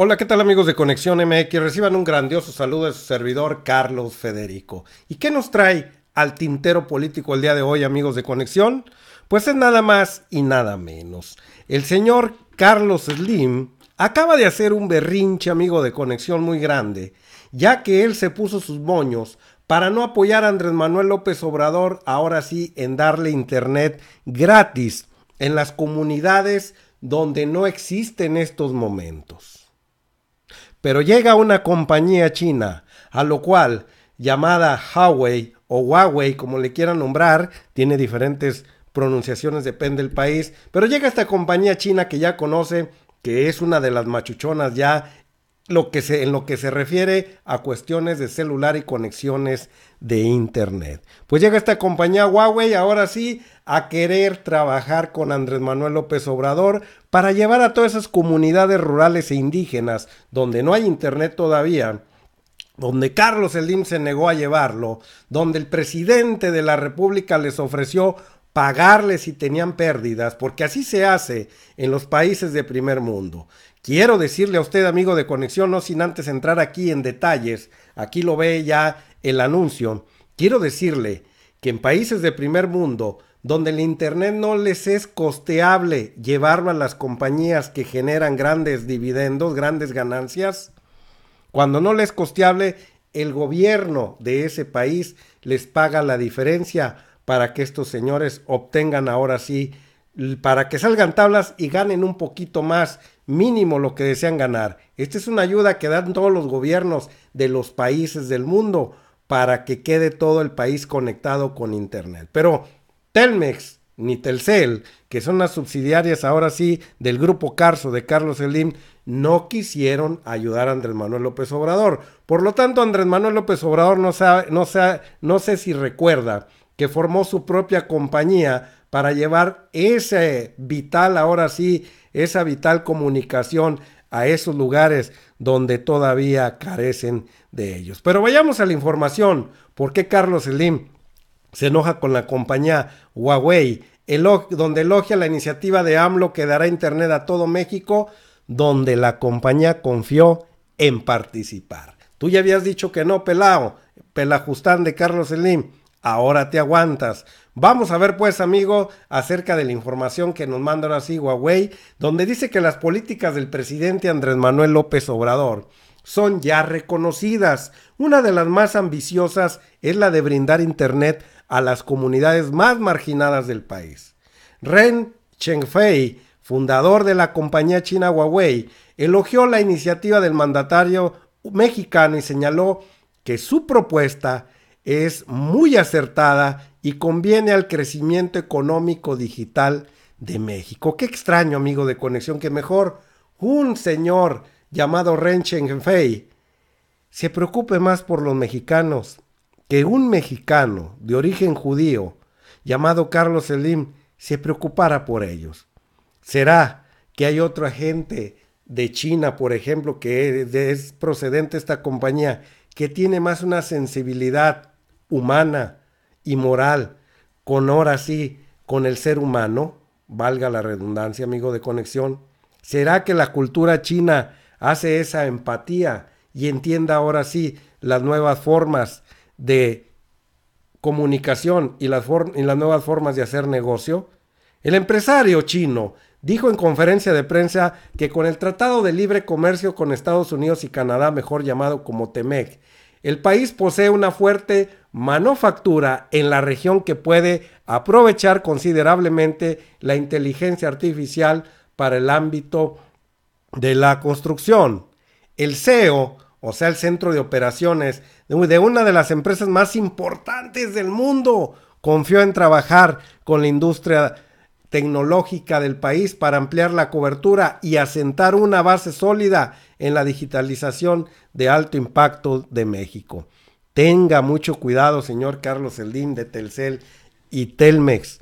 Hola, ¿qué tal amigos de Conexión MX? Reciban un grandioso saludo de su servidor Carlos Federico. ¿Y qué nos trae al tintero político el día de hoy, amigos de Conexión? Pues es nada más y nada menos. El señor Carlos Slim acaba de hacer un berrinche, amigo de Conexión, muy grande, ya que él se puso sus moños para no apoyar a Andrés Manuel López Obrador, ahora sí, en darle internet gratis en las comunidades donde no existen estos momentos. Pero llega una compañía china, a lo cual, llamada Huawei o Huawei, como le quieran nombrar, tiene diferentes pronunciaciones, depende del país, pero llega esta compañía china que ya conoce, que es una de las machuchonas ya que en lo que se refiere a cuestiones de celular y conexiones de Internet. Pues llega esta compañía Huawei ahora sí a querer trabajar con Andrés Manuel López Obrador para llevar a todas esas comunidades rurales e indígenas donde no hay Internet todavía donde Carlos Slim se negó a llevarlo, donde el presidente de la República les ofreció pagarles si tenían pérdidas, porque así se hace en los países de primer mundo. Quiero decirle a usted, amigo de conexión, no sin antes entrar aquí en detalles, aquí lo ve ya el anuncio, quiero decirle que en países de primer mundo, donde el Internet no les es costeable llevarlo a las compañías que generan grandes dividendos, grandes ganancias, cuando no les es costeable, el gobierno de ese país les paga la diferencia para que estos señores obtengan ahora sí para que salgan tablas y ganen un poquito más, mínimo lo que desean ganar. Esta es una ayuda que dan todos los gobiernos de los países del mundo para que quede todo el país conectado con Internet. Pero Telmex ni Telcel, que son las subsidiarias ahora sí del grupo Carso de Carlos Slim, no quisieron ayudar a Andrés Manuel López Obrador. Por lo tanto, Andrés Manuel López Obrador no, sabe, no, no sé si recuerda que formó su propia compañía para llevar ese vital, ahora sí, esa vital comunicación a esos lugares donde todavía carecen de ellos. Pero vayamos a la información. ¿Por qué Carlos Slim se enoja con la compañía Huawei? donde elogia la iniciativa de AMLO que dará Internet a todo México, donde la compañía confió en participar. Tú ya habías dicho que no, Pelao, Pelajustán de Carlos Slim ahora te aguantas. Vamos a ver pues amigo acerca de la información que nos mandan así Huawei, donde dice que las políticas del presidente Andrés Manuel López Obrador son ya reconocidas. Una de las más ambiciosas es la de brindar Internet a las comunidades más marginadas del país. Ren Chengfei, fundador de la compañía china Huawei, elogió la iniciativa del mandatario mexicano y señaló que su propuesta es muy acertada y conviene al crecimiento económico digital de México. Qué extraño, amigo de conexión, que mejor un señor llamado Ren Fei se preocupe más por los mexicanos que un mexicano de origen judío llamado Carlos Selim se preocupara por ellos. ¿Será que hay otra gente de China, por ejemplo, que es procedente de esta compañía, que tiene más una sensibilidad humana y moral con ahora sí, con el ser humano, valga la redundancia, amigo de conexión? ¿Será que la cultura china hace esa empatía y entienda ahora sí las nuevas formas de comunicación y las, y las nuevas formas de hacer negocio? El empresario chino dijo en conferencia de prensa que con el Tratado de Libre Comercio con Estados Unidos y Canadá, mejor llamado como TEMEC, el país posee una fuerte manufactura en la región que puede aprovechar considerablemente la inteligencia artificial para el ámbito de la construcción. El CEO, o sea, el centro de operaciones de una de las empresas más importantes del mundo, confió en trabajar con la industria tecnológica del país para ampliar la cobertura y asentar una base sólida en la digitalización de alto impacto de México. Tenga mucho cuidado, señor Carlos Eldín de Telcel y Telmex,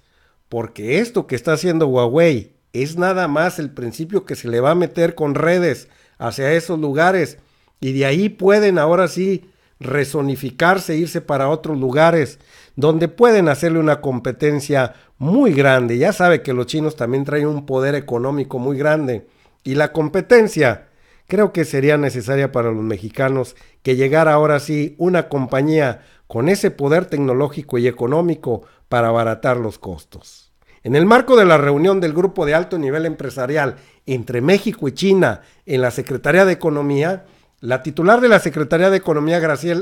porque esto que está haciendo Huawei es nada más el principio que se le va a meter con redes hacia esos lugares y de ahí pueden ahora sí resonificarse, irse para otros lugares donde pueden hacerle una competencia muy grande. Ya sabe que los chinos también traen un poder económico muy grande y la competencia creo que sería necesaria para los mexicanos que llegara ahora sí una compañía con ese poder tecnológico y económico para abaratar los costos. En el marco de la reunión del grupo de alto nivel empresarial entre México y China en la Secretaría de Economía, la titular de la Secretaría de Economía,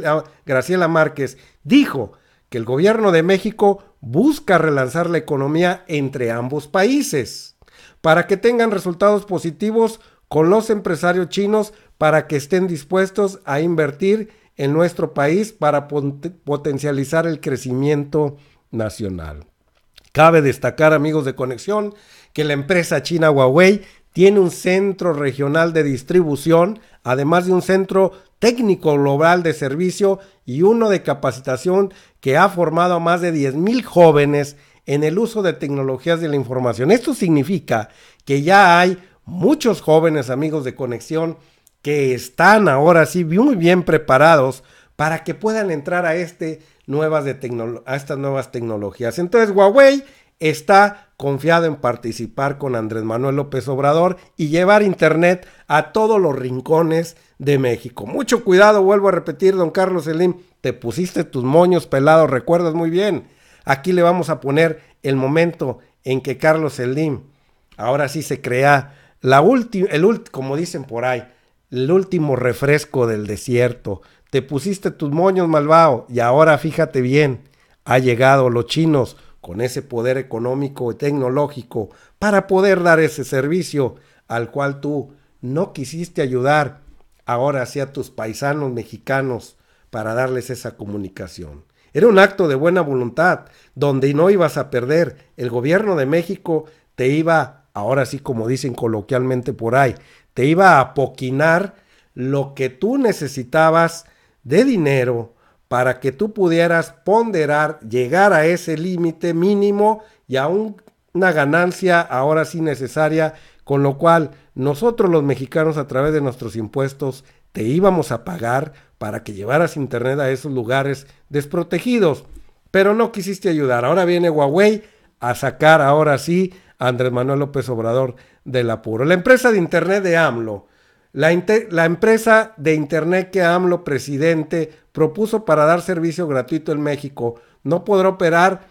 ah, Graciela, Márquez, dijo que el gobierno de México busca relanzar la economía entre ambos países para que tengan resultados positivos con los empresarios chinos para que estén dispuestos a invertir en nuestro país para potencializar el crecimiento nacional. Cabe destacar, amigos de Conexión, que la empresa china Huawei tiene un centro regional de distribución, además de un centro técnico global de servicio y uno de capacitación que ha formado a más de 10.000 jóvenes en el uso de tecnologías de la información. Esto significa que ya hay muchos jóvenes amigos de conexión que están ahora sí muy bien preparados para que puedan entrar a, este nuevas de a estas nuevas tecnologías. Entonces Huawei está confiado en participar con Andrés Manuel López Obrador y llevar Internet a todos los rincones de México. Mucho cuidado, vuelvo a repetir, don Carlos Selim, te pusiste tus moños pelados, recuerdas muy bien. Aquí le vamos a poner el momento en que Carlos Selim, ahora sí se crea la como dicen por ahí, el último refresco del desierto. Te pusiste tus moños, malvado, y ahora fíjate bien, ha llegado los chinos con ese poder económico y tecnológico para poder dar ese servicio al cual tú no quisiste ayudar ahora sí a tus paisanos mexicanos para darles esa comunicación. Era un acto de buena voluntad, donde no ibas a perder. El gobierno de México te iba, ahora sí como dicen coloquialmente por ahí, te iba a poquinar lo que tú necesitabas de dinero para que tú pudieras ponderar, llegar a ese límite mínimo y a una ganancia ahora sí necesaria, con lo cual nosotros los mexicanos a través de nuestros impuestos te íbamos a pagar para que llevaras internet a esos lugares desprotegidos. Pero no quisiste ayudar. Ahora viene Huawei a sacar ahora sí a Andrés Manuel López Obrador del apuro. La empresa de internet de AMLO la, empresa de Internet que AMLO presidente propuso para dar servicio gratuito en México no podrá operar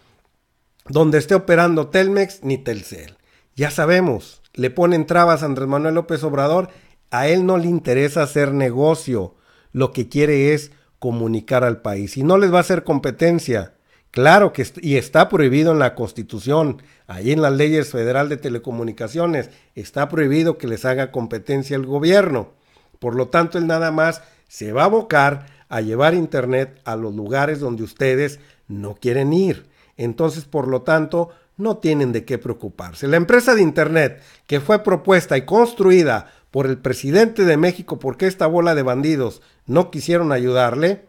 donde esté operando Telmex ni Telcel. Ya sabemos, le ponen trabas a Andrés Manuel López Obrador, a él no le interesa hacer negocio, lo que quiere es comunicar al país y no les va a hacer competencia. Claro que y está prohibido en la Constitución, ahí en las leyes federal de telecomunicaciones, está prohibido que les haga competencia el gobierno. Por lo tanto, él nada más se va a abocar a llevar internet a los lugares donde ustedes no quieren ir. Entonces, por lo tanto, no tienen de qué preocuparse. La empresa de internet que fue propuesta y construida por el presidente de México porque esta bola de bandidos no quisieron ayudarle,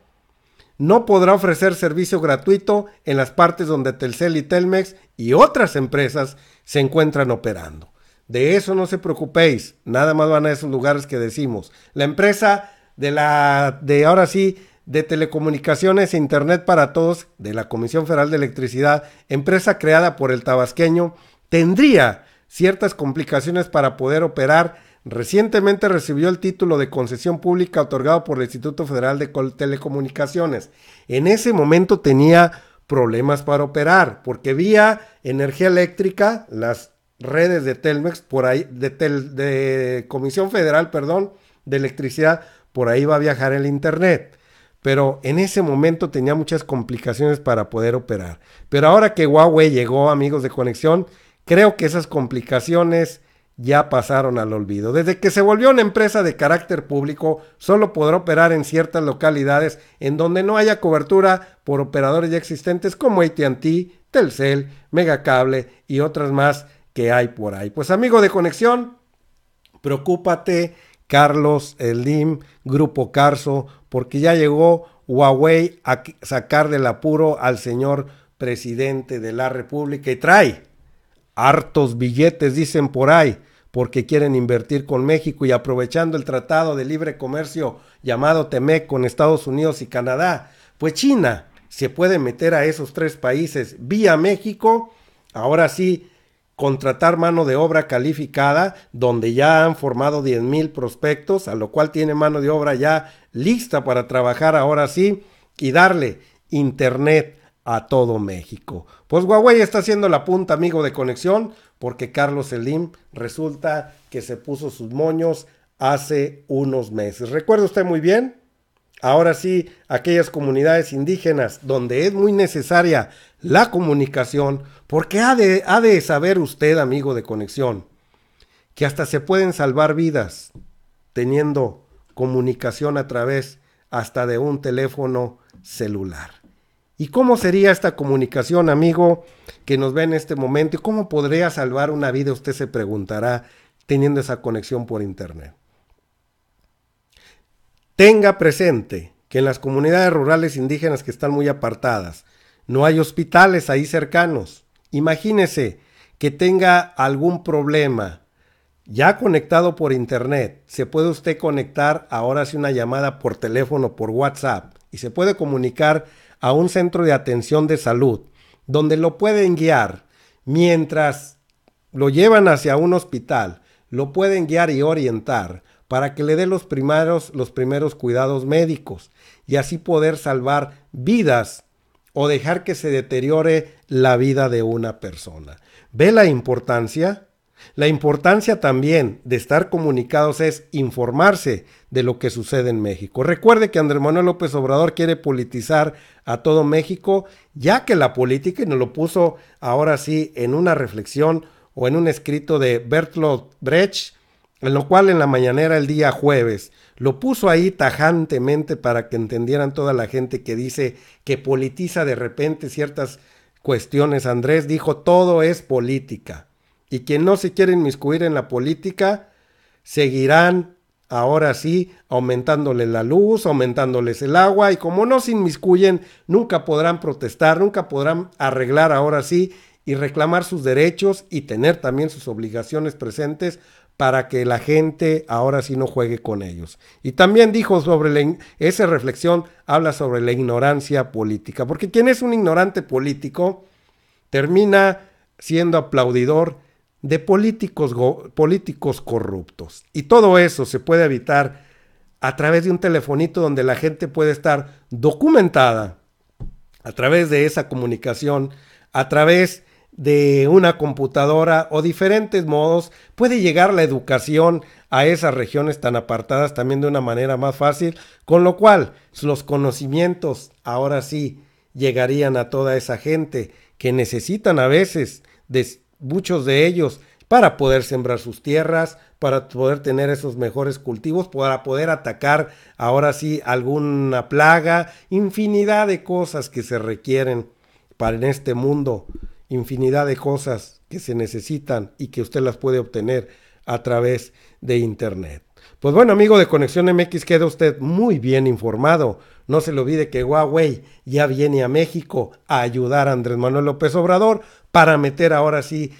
no podrá ofrecer servicio gratuito en las partes donde Telcel y Telmex y otras empresas se encuentran operando. De eso no se preocupéis, nada más van a esos lugares que decimos. La empresa de la de ahora sí de telecomunicaciones e internet para todos de la Comisión Federal de Electricidad, empresa creada por el tabasqueño, tendría ciertas complicaciones para poder operar Recientemente recibió el título de concesión pública otorgado por el Instituto Federal de Telecomunicaciones. En ese momento tenía problemas para operar, porque vía energía eléctrica, las redes de Telmex, por ahí, de, de Comisión Federal, perdón, de Electricidad, por ahí va a viajar el Internet. Pero en ese momento tenía muchas complicaciones para poder operar. Pero ahora que Huawei llegó, amigos de conexión, creo que esas complicaciones ya pasaron al olvido. Desde que se volvió una empresa de carácter público, solo podrá operar en ciertas localidades en donde no haya cobertura por operadores ya existentes como ATT, Telcel, Megacable y otras más que hay por ahí. Pues amigo de conexión, preocúpate, Carlos Slim, Grupo Carso, porque ya llegó Huawei a sacar del apuro al señor presidente de la República y trae Hartos billetes, dicen por ahí, porque quieren invertir con México y aprovechando el tratado de libre comercio llamado TEMEC con Estados Unidos y Canadá. Pues China se puede meter a esos tres países vía México, ahora sí, contratar mano de obra calificada, donde ya han formado 10 mil prospectos, a lo cual tiene mano de obra ya lista para trabajar ahora sí, y darle internet a todo México. Pues Huawei está haciendo la punta, amigo de conexión, porque Carlos Selim resulta que se puso sus moños hace unos meses. ¿Recuerda usted muy bien? Ahora sí, aquellas comunidades indígenas donde es muy necesaria la comunicación, porque ha de, ha de saber usted, amigo de conexión, que hasta se pueden salvar vidas teniendo comunicación a través hasta de un teléfono celular. ¿Y cómo sería esta comunicación, amigo, que nos ve en este momento? ¿Y cómo podría salvar una vida? Usted se preguntará teniendo esa conexión por Internet. Tenga presente que en las comunidades rurales indígenas que están muy apartadas, no hay hospitales ahí cercanos. Imagínese que tenga algún problema ya conectado por Internet. Se puede usted conectar ahora si una llamada por teléfono, por WhatsApp, y se puede comunicar a un centro de atención de salud, donde lo pueden guiar mientras lo llevan hacia un hospital, lo pueden guiar y orientar para que le dé los primeros, los primeros cuidados médicos y así poder salvar vidas o dejar que se deteriore la vida de una persona. ¿Ve la importancia? La importancia también de estar comunicados es informarse de lo que sucede en México. Recuerde que Andrés Manuel López Obrador quiere politizar a todo México, ya que la política, y nos lo puso ahora sí en una reflexión o en un escrito de Bertolt Brecht, en lo cual en la mañanera el día jueves lo puso ahí tajantemente para que entendieran toda la gente que dice que politiza de repente ciertas cuestiones. Andrés dijo, todo es política y quien no se quiere inmiscuir en la política, seguirán ahora sí aumentándoles la luz, aumentándoles el agua y como no se inmiscuyen, nunca podrán protestar, nunca podrán arreglar ahora sí y reclamar sus derechos y tener también sus obligaciones presentes para que la gente ahora sí no juegue con ellos. Y también dijo sobre esa reflexión, habla sobre la ignorancia política, porque quien es un ignorante político termina siendo aplaudidor de políticos, políticos corruptos. Y todo eso se puede evitar a través de un telefonito donde la gente puede estar documentada, a través de esa comunicación, a través de una computadora o diferentes modos, puede llegar la educación a esas regiones tan apartadas también de una manera más fácil, con lo cual los conocimientos ahora sí llegarían a toda esa gente que necesitan a veces de muchos de ellos para poder sembrar sus tierras, para poder tener esos mejores cultivos, para poder atacar ahora sí alguna plaga, infinidad de cosas que se requieren para en este mundo, infinidad de cosas que se necesitan y que usted las puede obtener a través de Internet. Pues bueno, amigo de Conexión MX, queda usted muy bien informado. No se le olvide que Huawei ya viene a México a ayudar a Andrés Manuel López Obrador para meter ahora sí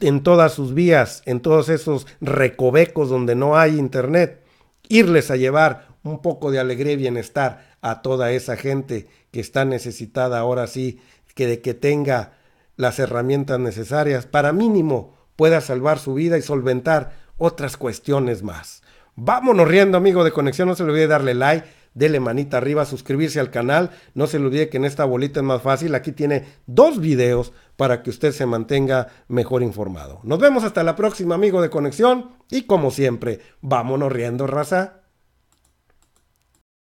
en todas sus vías, en todos esos recovecos donde no hay internet, irles a llevar un poco de alegría y bienestar a toda esa gente que está necesitada ahora sí, que de que tenga las herramientas necesarias para mínimo pueda salvar su vida y solventar otras cuestiones más. Vámonos riendo, amigo de Conexión. No se le olvide darle like, dele manita arriba, suscribirse al canal. No se le olvide que en esta bolita es más fácil. Aquí tiene dos videos para que usted se mantenga mejor informado. Nos vemos hasta la próxima, amigo de Conexión. Y como siempre, vámonos riendo, raza.